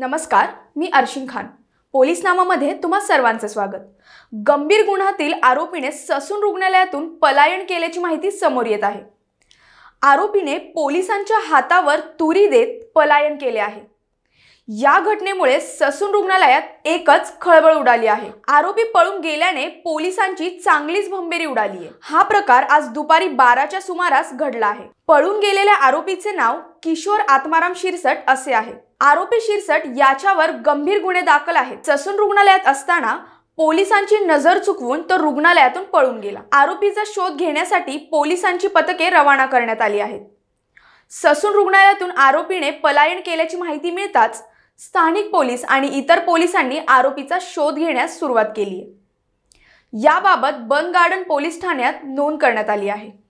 नमस्कार मी अर्शिन खान पोलीस नामामध्ये तुम्हा सर्वांचं स्वागत गंभीर गुन्ह्यातील आरोपीने ससून रुग्णालयातून पलायन केल्याची माहिती समोर येत आहे आरोपीने पोलिसांच्या हातावर तुरी देत पलायन केले आहे या घटनेमुळे ससून रुग्णालयात एकच खळबळ उडाली आहे आरोपी पळून गेल्याने पोलिसांची चांगलीच भंबेरी उडाली आहे हा प्रकार आज दुपारी बाराच्या सुमारास घडला आहे पळून गेलेल्या आरोपीचे नाव किशोर आत्माराम शिरसट असे आहे आरोपी शिरसट याच्यावर गंभीर गुन्हे दाखल आहेत ससून रुग्णालयात असताना पोलिसांची नजर चुकवून तो रुग्णालयातून पळून गेला आरोपीचा शोध घेण्यासाठी पोलिसांची पथके रवाना करण्यात आली आहेत ससून रुग्णालयातून आरोपीने पलायन केल्याची माहिती मिळताच स्थानिक पोलीस आणि इतर पोलिसांनी आरोपीचा शोध घेण्यास सुरुवात केली आहे याबाबत बन गार्डन पोलीस ठाण्यात नोंद करण्यात आली आहे